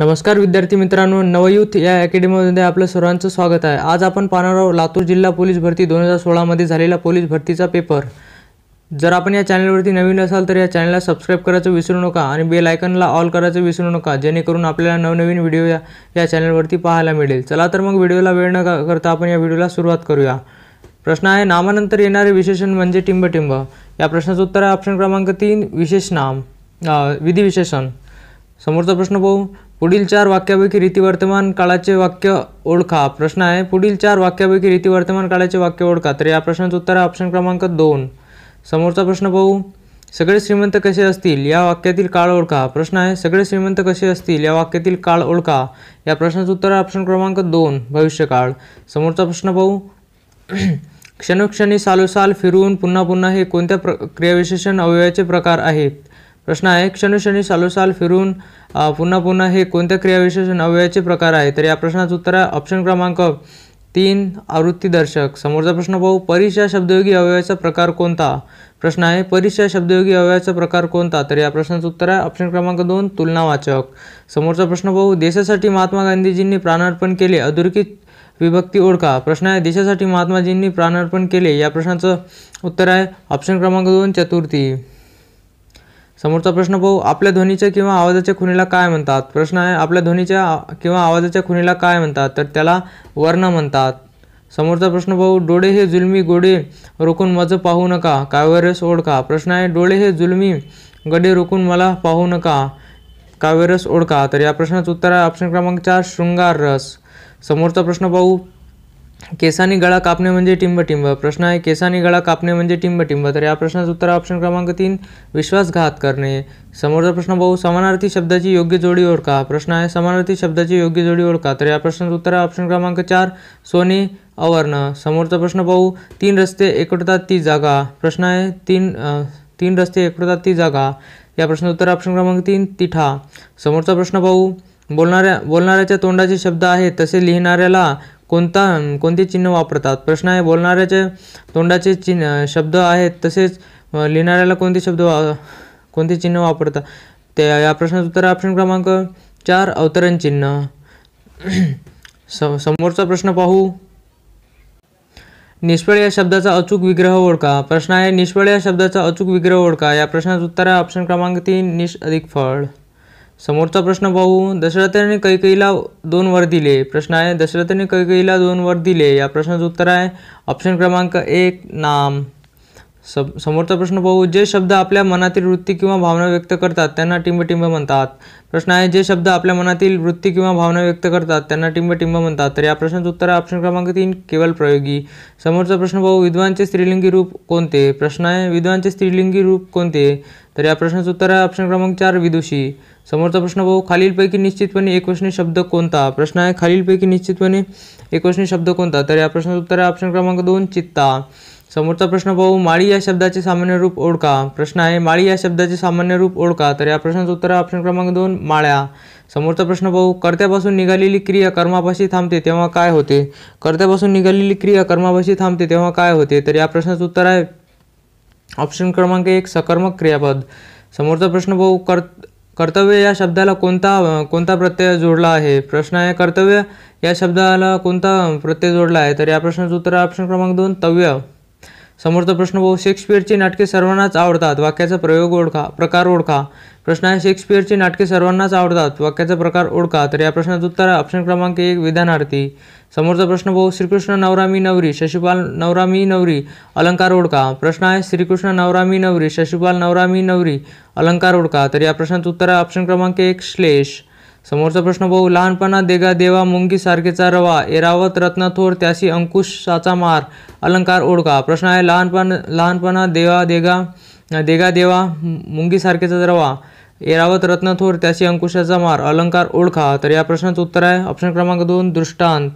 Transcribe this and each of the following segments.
नमस्कार विद्यार्थी मित्रांनो नवयुथ या अकॅडमीमध्ये आपलं सर्वांचं स्वागत आहे आज आपण पाहणार आहोत लातूर जिल्हा पोलीस भरती दोन हजार सोळामध्ये झालेला पोलीस भरतीचा पेपर जर आपण या चॅनलवरती नवीन असाल तर या चॅनलला सबस्क्राईब करायचं विसरू नका आणि बेल आयकनला ऑल करायचं विसरू नका जेणेकरून आपल्याला नवनवीन व्हिडिओ या या चॅनलवरती पाहायला मिळेल चला तर मग व्हिडिओला वेळ न करता आपण या व्हिडिओला सुरुवात करूया प्रश्न आहे नामानंतर येणारे विशेषण म्हणजे टिंबटिंब या प्रश्नाचं उत्तर आहे ऑप्शन क्रमांक तीन विशेष नाम विशेषण समोरचा प्रश्न पाहू पुढील चार वाक्यापैकी रीती वर्तमान काळाचे वाक्य ओळखा प्रश्न आहे पुढील चार वाक्यापैकी रीती वर्तमान काळाचे वाक्य ओळखा तर या प्रश्नाचं उत्तर आहे ऑप्शन क्रमांक दोन समोरचा प्रश्न पाहू सगळे श्रीमंत कसे असतील या वाक्यातील काळ ओळखा प्रश्न आहे सगळे श्रीमंत कसे असतील या वाक्यातील काळ ओळखा या प्रश्नाचं उत्तर आहे ऑप्शन क्रमांक दोन भविष्यकाळ समोरचा प्रश्न पाहू क्षणोक्षणी सालोसाल फिरून पुन्हा पुन्हा हे कोणत्या प्र क्रियाविशेषण अवयवाचे प्रकार आहेत प्रश्न आहे क्षण शनी सालोसाल फिरून पुन्हा पुन्हा हे कोणत्या क्रियाविशेषण अवयवाचे प्रकार आहे तर या प्रश्नाचं उत्तर आहे ऑप्शन क्रमांक तीन आवृत्तीदर्शक समोरचा प्रश्न पाहू परीक्षा शब्दयोगी अवयवाचा प्रकार कोणता प्रश्न आहे परीक्षा शब्दयोगी अवयवाचा प्रकार कोणता तर या प्रश्नाचं उत्तर आहे ऑप्शन क्रमांक दोन तुलनावाचक समोरचा प्रश्न पाहू देशासाठी महात्मा गांधीजींनी प्राणार्पण केले अधोरेखित विभक्ती ओळखा प्रश्न आहे देशासाठी महात्माजींनी प्राणार्पण केले या प्रश्नाचं उत्तर आहे ऑप्शन क्रमांक दोन चतुर्थी समोरचा प्रश्न पाहू आपल्या ध्वनीच्या किंवा आवाजाच्या खुनीला काय म्हणतात प्रश्न आहे आपल्या ध्वनीच्या किंवा आवाजाच्या खुणीला काय म्हणतात तर त्याला वर्ण म्हणतात समोरचा प्रश्न पाहू डोळे हे जुलमी गोडे रोखून माझं पाहू नका काव्यरस ओळखा प्रश्न आहे डोळे हे जुलमी गडे रोखून मला पाहू नका काव्यरस ओळखा तर या प्रश्नाचं उत्तर आहे ऑप्शन क्रमांक चार शृंगार रस समोरचा प्रश्न पाहू केसाने गळा कापणे म्हणजे टिंब टिंब प्रश्न आहे केसाने गळा कापणे म्हणजे टिंब टिंब तर या प्रश्नाचं उत्तर ऑप्शन क्रमांक तीन विश्वासघात करणे समोरचा प्रश्न भाऊ समानार्थी शब्दाची योग्य जोडी ओळखा प्रश्न आहे समानार्थी शब्दाची योग्य जोडी ओळखा तर या प्रश्नाचं उत्तर आहे ऑप्शन क्रमांक चार सोने अवर्ण समोरचा प्रश्न पाहू तीन रस्ते एकवटतात ती जागा प्रश्न आहे तीन तीन रस्ते एकवटतात ती जागा या प्रश्नाचं उत्तर ऑप्शन क्रमांक तीन तिठा समोरचा प्रश्न पाहू बोलणाऱ्या बोलणाऱ्याच्या तोंडाचे शब्द आहेत तसे लिहिणाऱ्याला कोणता कोणते चिन्ह वापरतात प्रश्न आहे बोलणाऱ्याचे तोंडाचे चिन्ह शब्द आहेत तसेच लिहिणाऱ्याला कोणते शब्द वा कोणते चिन्ह वापरतात ते या प्रश्नाचं उत्तर ऑप्शन क्रमांक चार अवतरण चिन्ह समोरचा प्रश्न पाहू निष्फळ या शब्दाचा अचूक विग्रह ओळखा प्रश्न आहे निष्फळ या शब्दाचा अचूक विग्रह ओळखा या प्रश्नाचं उत्तर आहे ऑप्शन क्रमांक तीन निष अधिक फळ समोरचा प्रश्न पाहू दशरथाने कैकईला दोन वर दिले प्रश्न आहे दशरथाने कैकईला दोन वर दिले या प्रश्नाचं उत्तर आहे ऑप्शन क्रमांक एक नाम सब समोरचा प्रश्न पाहू जे शब्द आपल्या मनातील वृत्ती किंवा भावना व्यक्त करतात त्यांना टिंबटिंब म्हणतात प्रश्न आहे जे शब्द आपल्या मनातील वृत्ती किंवा भावना व्यक्त करतात त्यांना टिंबटिंब म्हणतात तर या प्रश्नाचं उत्तर आहे ऑप्शन क्रमांक तीन केवळ प्रयोगी समोरचा प्रश्न पाहू विद्वांचे स्त्रीलिंगी रूप कोणते प्रश्न आहे विद्वांचे स्त्रीलिंगी रूप कोणते तर या प्रश्नाचं उत्तर आहे ऑप्शन क्रमांक चार विदुषी समोरचा प्रश्न भाऊ खालीलपैकी निश्चितपणे एकवचनी शब्द कोणता प्रश्न आहे खालीलपैकी निश्चितपणे एकवचनी शब्द कोणता तर या प्रश्नाचं उत्तर आहे ऑप्शन क्रमांक दोन चित्ता समोरचा प्रश्न भाऊ माळी या शब्दाचे सामान्य रूप ओळखा प्रश्न आहे माळी या शब्दाचे सामान्य रूप ओळखा तर या प्रश्नाचं उत्तर आहे ऑप्शन क्रमांक दोन माळ्या समोरचा प्रश्न भाऊ कर्त्यापासून निघालेली क्रिया कर्मापाशी थांबते तेव्हा काय होते कर्त्यापासून निघालेली क्रिया कर्मापाशी थांबते तेव्हा काय होते तर या प्रश्नाचं उत्तर आहे ऑप्शन क्रमांक एक सकर्मक क्रियापद समोरचा प्रश्न भाऊ कर्त कर्तव्य या शब्दाला कोणता कोणता प्रत्यय जोडला आहे प्रश्न आहे कर्तव्य या शब्दाला कोणता प्रत्यय जोडला आहे तर या प्रश्नाचं उत्तर ऑप्शन क्रमांक दोन तव्य समोरचा प्रश्न भाऊ शेक्सपियरची नाटके सर्वांनाच आवडतात वाक्याचा प्रयोग ओळखा प्रकार ओळखा प्रश्न आहे शेक्सपियरची नाटके सर्वांनाच आवडतात वाक्याचा प्रकार ओळखा तर या प्रश्नाचं उत्तर ऑप्शन क्रमांक एक विधानार्थी समोरचा प्रश्न भाऊ श्रीकृष्ण नवरामी नवरी शशिपाल नवरामी नवरी अलंकार ओडका प्रश्न आहे श्रीकृष्ण नवरामी नवरी शशिपाल नवरामी नवरी अलंकार ओडका तर या प्रश्नाचं उत्तर आहे ऑप्शन क्रमांक एक श्लेष समोरचा प्रश्न भाऊ लहानपणा देगा देवा मुंगी सारखेचा रवा एरावत रत्नाथोर त्याशी अंकुशाचा मार अलंकार ओडका प्रश्न आहे लहानपण लहानपणा देवा देगा देगा देवा मुंगी सारखेचा रवा एरावत रत्न थोर त्याशी अंकुशाचा मार अलंकार ओळखा तर या प्रश्नाचं उत्तर आहे ऑप्शन क्रमांक दोन दृष्टांत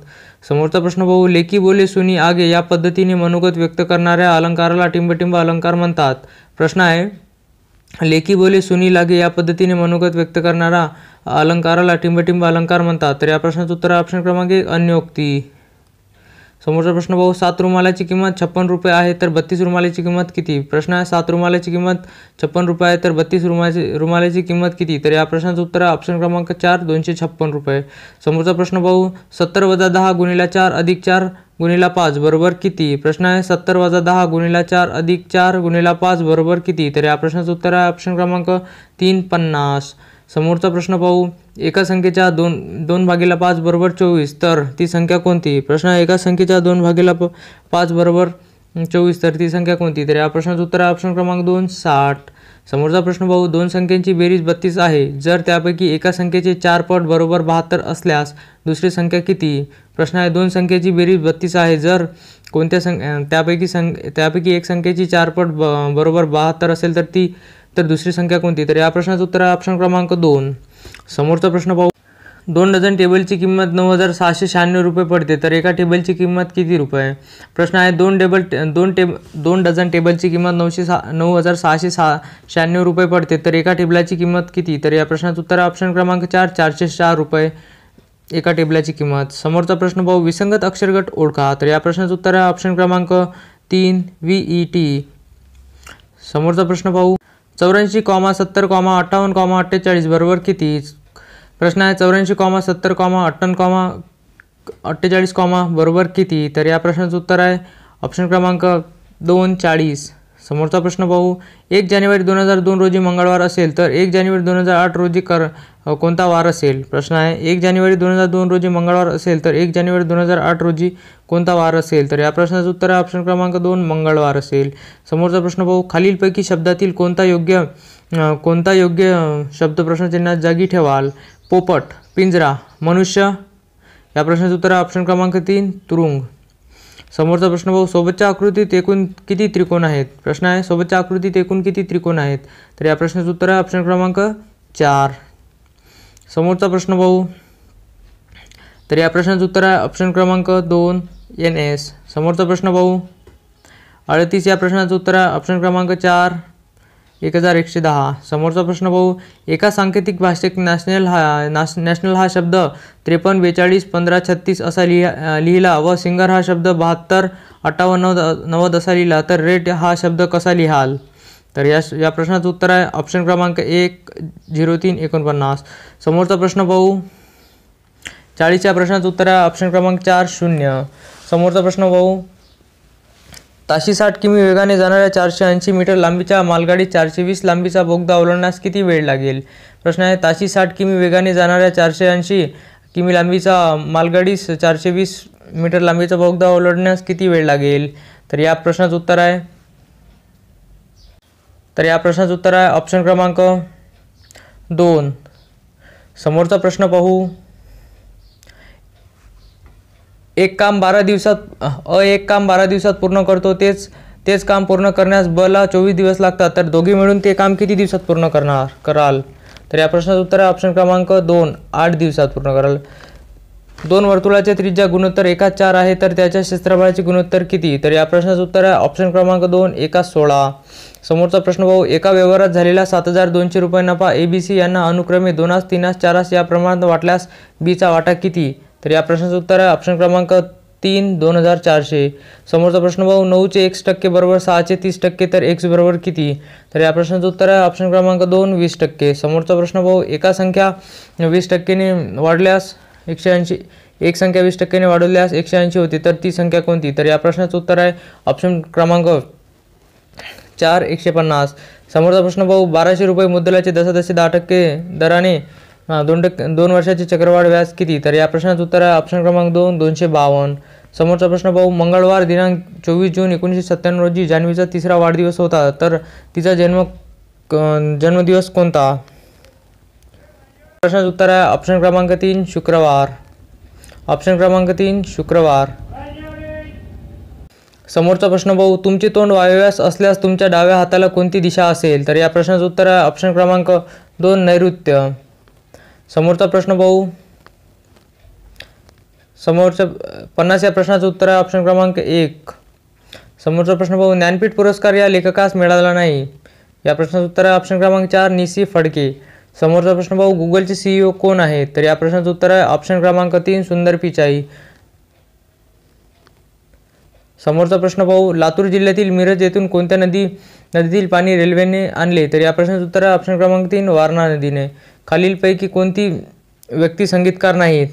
समोरचा प्रश्न भाऊ लेखी बोले सुनी आगे या पद्धतीने मनोगत व्यक्त करणाऱ्या अलंकाराला टिंबटिंब अलंकार म्हणतात प्रश्न आहे लेखी बोले सुनी लागे या पद्धतीने मनोगत व्यक्त करणारा अलंकाराला टिंबटिंब अलंकार म्हणतात तर या प्रश्नाचं उत्तर आहे ऑप्शन क्रमांक एक अन्योक्ती समोरचा प्रश्न पाहू सात रुमालाची किंमत छप्पन रुपये आहे तर बत्तीस रुमालाची किंमत किती प्रश्न आहे सात रुमालाची किंमत छप्पन रुपये आहे तर बत्तीस रुमाची रुमालाची किंमत किती तर या प्रश्नाचं उत्तर आहे ऑप्शन क्रमांक चार दोनशे छप्पन रुपये समोरचा प्रश्न पाहू सत्तर वजा दहा गुणिला चार अधिक चार गुणिला पाच बरोबर किती प्रश्न आहे सत्तर वजा दहा गुणिला चार अधिक चार गुणिला पाच बरोबर किती तर या प्रश्नाचं उत्तर आहे ऑप्शन क्रमांक तीन पन्नास समोरचा प्रश्न पाहू एका संख्येच्या दोन दोन भागीला पाच बरोबर चोवीस तर ती संख्या कोणती प्रश्न एका संख्येच्या दोन भागीला प पाच बरोबर चोवीस तर ती संख्या कोणती तर या प्रश्नाचं उत्तर आहे ऑप्शन क्रमांक दोन साठ समोरचा प्रश्न भाऊ दोन संख्यांची बेरीज बत्तीस आहे जर त्यापैकी एका संख्येचे चार पट बरोबर बहात्तर असल्यास दुसरी संख्या किती प्रश्न आहे दोन संख्येची बेरीज बत्तीस आहे जर कोणत्या सं त्यापैकी सं त्यापैकी एक संख्येची चार पट ब बरोबर बहात्तर असेल तर ती तर दुसरी संख्या कोणती तर या प्रश्नाचं उत्तर आहे ऑप्शन क्रमांक दोन समोरचा प्रश्न पाहू दोन डझन टेबलची किंमत नऊ हजार सहाशे शहाण्णव रुपये पडते तर एका टेबलची किंमत किती रुपये प्रश्न आहे दोन टेबल दोन टेब दोन डझन टेबलची किंमत नऊशे सहा नऊ हजार सहाशे सहा शहाण्णव रुपये पडते तर एका टेबलाची किंमत किती तर या प्रश्नाचं उत्तर ऑप्शन क्रमांक चार चारशे चार रुपये एका टेबलाची किंमत समोरचा प्रश्न पाहू विसंगत अक्षरगट ओळखा तर या प्रश्नाचं उत्तर आहे ऑप्शन क्रमांक तीन व्ही ई टी समोरचा प्रश्न पाहू चौऱ्याऐंशी कॉमा सत्तर कॉमा अठ्ठावन्न कॉमा अठ्ठेचाळीस बरोबर किती प्रश्न आहे चौऱ्याऐंशी कॉमा सत्तर कॉमा अट्ठन कॉमा अठ्ठेचाळीस कॉमा बरोबर किती तर या प्रश्नाचं उत्तर आहे ऑप्शन क्रमांक दोन चाळीस समोरचा प्रश्न पाहू एक जानेवारी दोन हजार दोन रोजी मंगळवार असेल तर एक जानेवारी दोन हजार आठ रोजी कर कोणता वार असेल प्रश्न आहे एक जानेवारी दोन हजार दोन रोजी मंगळवार असेल तर एक जानेवारी दोन हजार आठ रोजी कोणता वार असेल तर या प्रश्नाचं उत्तर आहे ऑप्शन क्रमांक दोन मंगळवार असेल समोरचा प्रश्न पाहू खालीलपैकी शब्दातील कोणता योग्य कोणता योग्य शब्द प्रश्नचिन्हात जागी ठेवाल पोपट पिंजरा मनुष्य या प्रश्नाचं उत्तर आहे ऑप्शन क्रमांक तीन तुरुंग समोरचा प्रश्न भाऊ सोबतच्या आकृतीत एकूण किती त्रिकोण आहेत प्रश्न आहे सोबतच्या आकृतीत एकूण किती त्रिकोण आहेत तर या प्रश्नाचं उत्तर आहे ऑप्शन क्रमांक चार समोरचा प्रश्न भाऊ तर या प्रश्नाचं उत्तर आहे ऑप्शन क्रमांक दोन एन एस समोरचा प्रश्न भाऊ अडतीस या प्रश्नाचं उत्तर आहे ऑप्शन क्रमांक चार एक हजार एकशे दहा समोरचा प्रश्न पाहू एका सांकेतिक भाषेत नॅशनल हा नॅश नॅशनल हा शब्द त्रेपन्न बेचाळीस पंधरा छत्तीस असा लिहा लिहिला व सिंगर हा शब्द बहात्तर अठ्ठावन्न नव्वद असा लिहिला तर रेट हा शब्द कसा लिहाल तर या या प्रश्नाचं उत्तर आहे ऑप्शन क्रमांक एक झिरो तीन एकोणपन्नास समोरचा प्रश्न पाहू चाळीसच्या प्रश्नाचं उत्तर आहे ऑप्शन क्रमांक चार शून्य समोरचा प्रश्न पाहू ताशी साठ किमी वेगाने जाणाऱ्या चारशे ऐंशी मीटर लांबीच्या मालगाडी चारशे वीस लांबीचा बोगदा ओलांडण्यास किती वेळ लागेल प्रश्न आहे ताशी साठ किमी वेगाने जाणाऱ्या चारशे ऐंशी किमी लांबीचा मालगाडी चारशे वीस मीटर लांबीचा बोगदा ओलांडण्यास किती वेळ लागेल तर या प्रश्नाचं उत्तर आहे तर या प्रश्नाचं उत्तर आहे ऑप्शन क्रमांक दोन समोरचा प्रश्न पाहू एक काम बारा दिवसात अ एक काम बारा दिवसात पूर्ण करतो तेच तेच काम पूर्ण करण्यास बला चोवीस दिवस लागतात तर दोघे मिळून ते काम किती दिवसात पूर्ण करणार कराल तर या प्रश्नाचं उत्तर आहे ऑप्शन क्रमांक दोन आठ दिवसात पूर्ण कराल दोन वर्तुळाचे त्रिज्या गुणोत्तर एका चार आहे तर त्याच्या क्षेत्रफळाचे गुणोत्तर किती तर या प्रश्नाचं उत्तर आहे ऑप्शन क्रमांक दोन एका सोळा समोरचा प्रश्न भाऊ एका व्यवहारात झालेला सात हजार दोनशे रुपये नफा ए बी सी यांना अनुक्रमे दोनास तीनास चारास या प्रमाणात वाटल्यास बीचा वाटा किती तर या प्रश्नाचं उत्तर आहे ऑप्शन क्रमांक तीन दोन हजार चारशे समोरचा प्रश्न भाऊ नऊचे एक टक्के बरोबर सहाचे तीस टक्के तर एक्स बरोबर किती तर या प्रश्नाचं उत्तर आहे ऑप्शन क्रमांक दोन वीस टक्के समोरचा प्रश्न भाऊ एका संख्या वीस टक्केने वाढल्यास एकशे ऐंशी एक संख्या वीस टक्क्याने वाढवल्यास एकशे ऐंशी होती तर ती संख्या कोणती तर या प्रश्नाचं उत्तर आहे ऑप्शन क्रमांक चार एकशे पन्नास समोरचा प्रश्न भाऊ बाराशे रुपये मुद्दलाचे दसादसे दहा टक्के दराने हां दोन टक्के दोन वर्षाचे चक्रवाढ व्याज किती तर या प्रश्नाचं उत्तर आहे ऑप्शन क्रमांक दोन दोनशे बावन्न समोरचा प्रश्न पाहू मंगळवार दिनांक चोवीस जून एकोणीसशे सत्त्याण्णव रोजी जान्हवीचा तिसरा वाढदिवस होता तर तिचा जन्म जन्मदिवस कोणता प्रश्नाचं उत्तर आहे ऑप्शन क्रमांक तीन शुक्रवार ऑप्शन क्रमांक तीन शुक्रवार समोरचा प्रश्न पाहू तुमचे तोंड वायव्यास असल्यास तुमच्या डाव्या हाताला कोणती दिशा असेल तर या प्रश्नाचं उत्तर आहे ऑप्शन क्रमांक दोन नैऋत्य समोरचा प्रश्न पाहू समोरच्या पन्नास या प्रश्नाचं उत्तर आहे ऑप्शन क्रमांक एक समोरचा प्रश्न पाहू ज्ञानपीठ पुरस्कार या लेखकास मिळाला नाही या प्रश्नाचं उत्तर आहे ऑप्शन क्रमांक चार निसी फडके समोरचा प्रश्न पाहू गुगलचे सीईओ e कोण आहे तर या प्रश्नाचं उत्तर आहे ऑप्शन क्रमांक तीन सुंदर पिचाई समोरचा प्रश्न पाहू लातूर जिल्ह्यातील मिरज येथून कोणत्या नदी नदीतील पाणी रेल्वेने आणले तर या प्रश्नाचं उत्तर आहे ऑप्शन क्रमांक तीन वारणा नदीने खालीलपैकी कोणती व्यक्ती संगीतकार नाहीत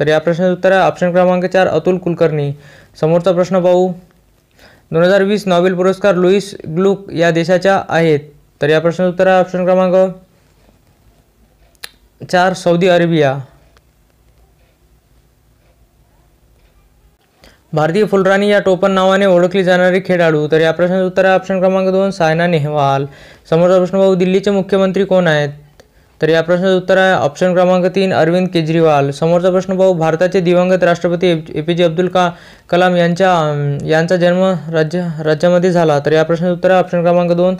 तर या प्रश्नाचं उत्तर आहे ऑप्शन क्रमांक चार अतुल कुलकर्णी समोरचा प्रश्न पाहू दोन हजार वीस नॉबेल पुरस्कार लुईस ग्लुक या देशाच्या आहेत तर या प्रश्नाचं उत्तर आहे ऑप्शन क्रमांक चार सौदी अरेबिया भारतीय फुलराणी या टोपण नावाने ओळखली जाणारी खेळाडू तर या प्रश्नाचं उत्तर आहे ऑप्शन क्रमांक दोन सायना नेहवाल समोरचा प्रश्न पाहू दिल्लीचे मुख्यमंत्री कोण आहेत तर या प्रश्नाचं उत्तर आहे ऑप्शन क्रमांक तीन अरविंद केजरीवाल समोरचा प्रश्न पाहू भारताचे दिवंगत राष्ट्रपती ए पी जे अब्दुल का कलाम यांच्या यांचा जन्म राज्य राज्यामध्ये झाला तर या प्रश्नाचं उत्तर आहे ऑप्शन क्रमांक दोन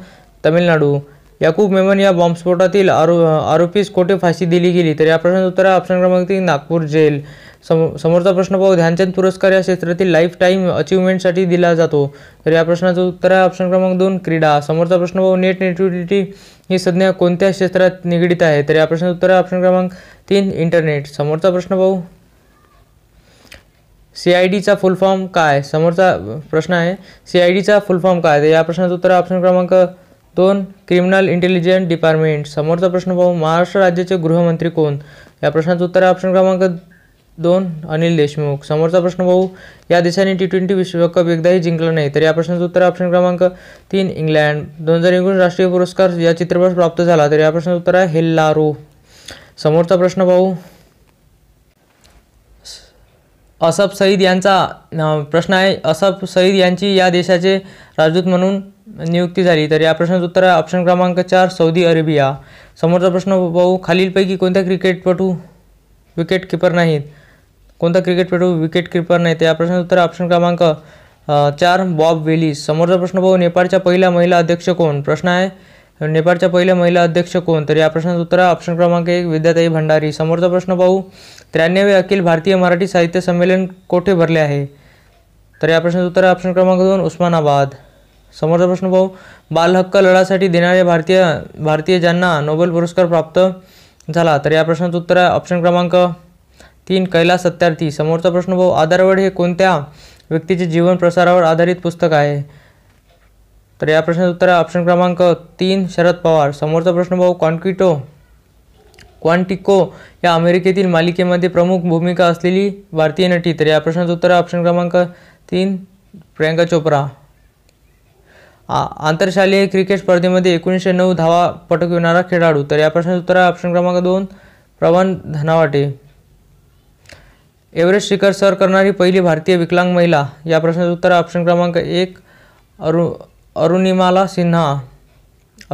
तमिळनाडू याकूब मेमन या बॉम्बस्फोटातील आरो आरोपीस कोठे फाशी दिली गेली तर या प्रश्नाचं उत्तर आहे ऑप्शन क्रमांक तीन नागपूर जेल सम समोरचा प्रश्न पाहू ध्यानचंद पुरस्कार या क्षेत्रातील लाईफ टाईम अचिव्हमेंटसाठी दिला जातो तर या प्रश्नाचं उत्तर आहे ऑप्शन क्रमांक दोन क्रीडा समोरचा प्रश्न पाहू नेट नेटिव्हिटी ही संज्ञा कोणत्या क्षेत्रात निगडीत आहे तर या प्रश्नाचं उत्तर आहे ऑप्शन क्रमांक तीन इंटरनेट समोरचा प्रश्न पाहू सी आय डीचा फुल फॉर्म काय समोरचा प्रश्न आहे सी आय डीचा फुल फॉर्म काय तर या प्रश्नाचं उत्तर ऑप्शन क्रमांक दोन क्रिमिनल इंटेलिजन्स डिपार्टमेंट समोरचा प्रश्न पाहू महाराष्ट्र राज्याचे गृहमंत्री कोण या प्रश्नाचं उत्तर आहे ऑप्शन क्रमांक दोन अनिल देशमुख समोरचा प्रश्न पाहू या देशाने टी ट्वेंटी विश्वकप एकदाही जिंकला नाही तर या प्रश्नाचं उत्तर ऑप्शन क्रमांक तीन इंग्लंड दोन हजार एकोणीस राष्ट्रीय पुरस्कार या चित्रपट प्राप्त झाला तर या प्रश्नाचं उत्तर आहे हेल्लारो समोरचा प्रश्न पाहू असफ सईद यांचा प्रश्न आहे असफ सईद यांची या देशाचे राजदूत म्हणून नियुक्ती झाली तर या प्रश्नाचं उत्तर आहे ऑप्शन क्रमांक चार सौदी अरेबिया समोरचा प्रश्न पाहू खालीलपैकी कोणत्या क्रिकेटपटू विकेट किपर नाहीत कोणता क्रिकेटपटू विकेट किपर नाहीत या प्रश्नाचं उत्तर ऑप्शन क्रमांक चार बॉब वेलीस समोरचा प्रश्न पाहू नेपाळच्या पहिला महिला अध्यक्ष कोण प्रश्न आहे नेपाळच्या पहिल्या महिला अध्यक्ष कोण तर या प्रश्नाचं उत्तर आहे ऑप्शन क्रमांक एक विद्याताई भंडारी समोरचा प्रश्न पाहू त्र्याण्णवे अखिल भारतीय मराठी साहित्य संमेलन कोठे भरले आहे तर या प्रश्नाचं उत्तर आहे ऑप्शन क्रमांक दोन उस्मानाबाद समोरचा प्रश्न पाहू बालहक्क लढासाठी देणारे भारतीय भारतीय ज्यांना नोबेल पुरस्कार प्राप्त झाला तर या प्रश्नाचं उत्तर आहे ऑप्शन क्रमांक तीन कैलास सत्यार्थी समोरचा प्रश्न भाऊ आधारवड हे कोणत्या व्यक्तीचे जीवन प्रसारावर आधारित पुस्तक आहे तर या प्रश्नाचं उत्तर आहे ऑप्शन क्रमांक तीन शरद पवार समोरचा प्रश्न पाहू कॉन्क्रिटो क्वांटिको या अमेरिकेतील मालिकेमध्ये प्रमुख भूमिका असलेली भारतीय नटी तर या प्रश्नाचं उत्तर आहे ऑप्शन क्रमांक तीन प्रियांका चोप्रा आ आंतरशालेय क्रिकेट स्पर्धेमध्ये एकोणीसशे नऊ धावा पटकविणारा खेळाडू तर या प्रश्नाचं उत्तर आहे ऑप्शन क्रमांक दोन प्रवण धनावाटे एव्हरेस्ट शिखर सर करणारी पहिली भारतीय विकलांग महिला या प्रश्नाचं उत्तर आहे ऑप्शन क्रमांक एक अरु अरुणिमाला सिन्हा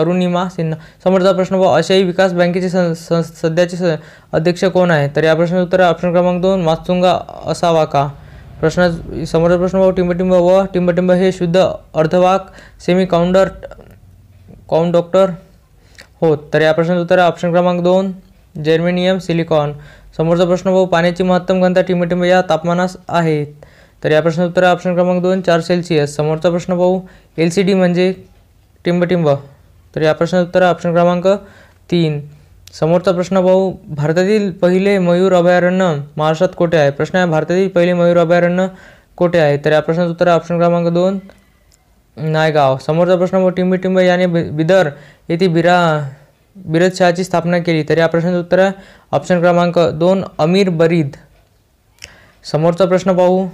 अरुणिमा सिन्हा समोरचा प्रश्न व आशियाई विकास बँकेचे सं सध्याचे अध्यक्ष कोण आहे तर या प्रश्नाचं उत्तर आहे ऑप्शन क्रमांक दोन मातुंगा असावा का प्रश्न समोरचा प्रश्न पाहू टिंबटिंब व टिंबटिंब हे शुद्ध अर्धवाक सेमी काउंडर काउंट डॉक्टर हो तर या प्रश्नाचं उत्तर आहे ऑप्शन क्रमांक दोन जर्मेनियम सिलिकॉन समोरचा प्रश्न पाहू पाण्याची महत्तम घनता टिंबटिंब या तापमानास आहे तर या प्रश्नाचं उत्तर आहे ऑप्शन क्रमांक दोन चार सेल्सिअस समोरचा प्रश्न पाहू एल सी डी म्हणजे टिंबटिंब तर या प्रश्नाचं उत्तर आहे ऑप्शन क्रमांक तीन समोरचा प्रश्न पाहू भारतातील पहिले मयूर अभयारण्य महाराष्ट्रात कोठे आहे प्रश्न आहे भारतातील पहिले मयूर अभयारण्य कोठे आहे तर या प्रश्नाचं उत्तर ऑप्शन क्रमांक दोन नायगाव समोरचा प्रश्न भाऊ टिंबे टिंबे याने बिदर येथे बिरा शहाची स्थापना केली तर या प्रश्नाचं उत्तर आहे ऑप्शन क्रमांक दोन अमीर बरीद समोरचा प्रश्न पाहू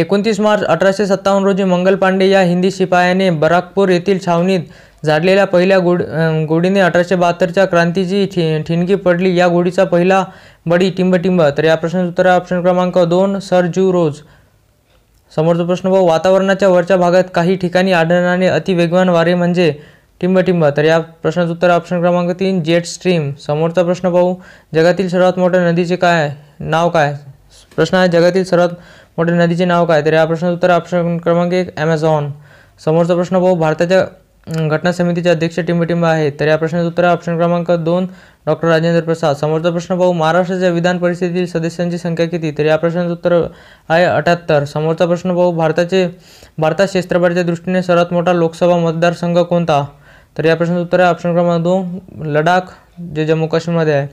एकोणतीस मार्च अठराशे सत्तावन्न रोजी मंगल पांडे या हिंदी शिपायाने बराकपूर येथील छावणीत झाडलेल्या पहिल्या गोड गोडीने अठराशे बहात्तरच्या क्रांतीची ठि ठिणगी पडली या गोडीचा पहिला बडी टिंबटिंब तर या प्रश्नाचं उत्तर ऑप्शन क्रमांक दोन सर जू रोज समोरचा प्रश्न भाऊ वातावरणाच्या वरच्या भागात काही ठिकाणी आढळणारे अतिवेगवान वारे म्हणजे टिंबटिंब तर या प्रश्नाचं उत्तर ऑप्शन क्रमांक तीन जेट स्ट्रीम समोरचा प्रश्न पाहू जगातील सर्वात मोठ्या नदीचे काय नाव काय प्रश्न आहे जगातील सर्वात मोठ्या नदीचे नाव काय तर या प्रश्नाचं उत्तर ऑप्शन क्रमांक एक ॲमेझॉन समोरचा प्रश्न पाहू भारताच्या घटना समितीचे अध्यक्ष टिंबटिंब आहे तर या प्रश्नाचं उत्तर आहे ऑप्शन क्रमांक दोन डॉक्टर राजेंद्र प्रसाद समोरचा प्रश्न पाहू महाराष्ट्राच्या विधान परिषदेतील सदस्यांची संख्या किती तर या प्रश्नाचं उत्तर आहे अठ्याहत्तर समोरचा प्रश्न पाहू भारताचे भारतात क्षेत्रफळाच्या दृष्टीने सर्वात मोठा लोकसभा मतदारसंघ कोणता तर या प्रश्नाचं उत्तर आहे ऑप्शन क्रमांक दोन लडाख जे जम्मू काश्मीरमध्ये आहे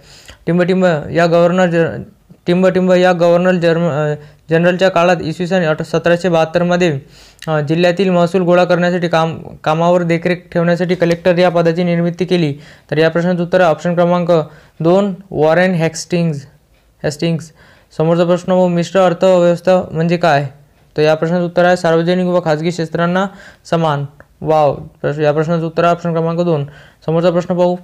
टिंबटिंब या गव्हर्नर टिंबटिंब या गव्हर्नर जर्म जनरलच्या काळात इसवी सन अठ सतराशे बहात्तरमध्ये जिल्ह्यातील महसूल गोळा करण्यासाठी काम कामावर देखरेख ठेवण्यासाठी कलेक्टर या पदाची निर्मिती केली तर या प्रश्नाचं उत्तर ऑप्शन क्रमांक दोन वॉरेन हॅक्स्टिंग्ज हॅस्टिंग्ज समोरचा प्रश्न व मिश्र अर्थव्यवस्था म्हणजे काय तर या प्रश्नाचं उत्तर आहे सार्वजनिक व खाजगी क्षेत्रांना समान वाव प्रश्न या प्रश्नाचं उत्तर आहे ऑप्शन क्रमांक दोन समोरचा प्रश्न पाहू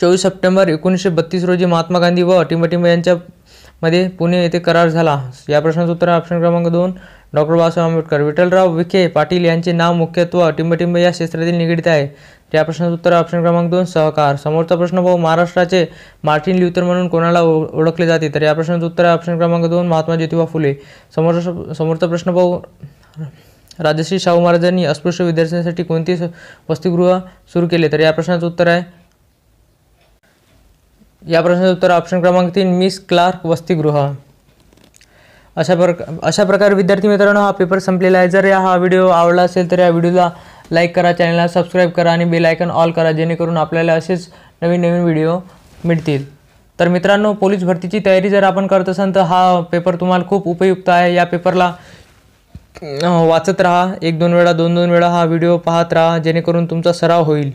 चोवीस सप्टेंबर एकोणीसशे बत्तीस रोजी महात्मा गांधी व अटिंबटिंब यांच्या मध्ये पुणे येथे करार झाला या प्रश्नाचं उत्तर ऑप्शन क्रमांक दोन डॉक्टर बाबासाहेब आंबेडकर विठ्ठलराव विखे पाटील यांचे नाव मुख्यत्व टिंबटिंब या क्षेत्रातील निगडीत आहे या प्रश्नाचं उत्तर ऑप्शन क्रमांक दोन सहकार समोरचा प्रश्न भाऊ महाराष्ट्राचे मार्टिन ल्युथर म्हणून कोणाला ओळखले जाते तर या प्रश्नाचं उत्तर आहे ऑप्शन क्रमांक दोन महात्मा ज्योतिबा फुले समोर समोरचा प्रश्न भाऊ राजश्री शाहू महाराजांनी अस्पृश्य विद्यार्थ्यांसाठी कोणती वसतिगृह सुरू केले तर या प्रश्नाचं उत्तर आहे या प्रश्नाचं उत्तर ऑप्शन क्रमांक तीन मिस क्लार्क वसतिगृह अशा प्रकार अशा प्रकारे विद्यार्थी मित्रांनो हा पेपर संपलेला आहे जर या हा व्हिडिओ आवडला असेल तर या व्हिडिओला लाईक करा चॅनलला सबस्क्राईब करा आणि बेल आयकन ऑल करा जेणेकरून आपल्याला असेच नवीन नवीन व्हिडिओ मिळतील तर मित्रांनो पोलीस भरतीची तयारी जर आपण करत असाल तर हा पेपर तुम्हाला खूप उपयुक्त आहे या पेपरला वाचत राहा एक दोन वेळा दोन दोन वेळा हा व्हिडिओ पाहत राहा जेणेकरून तुमचा सराव होईल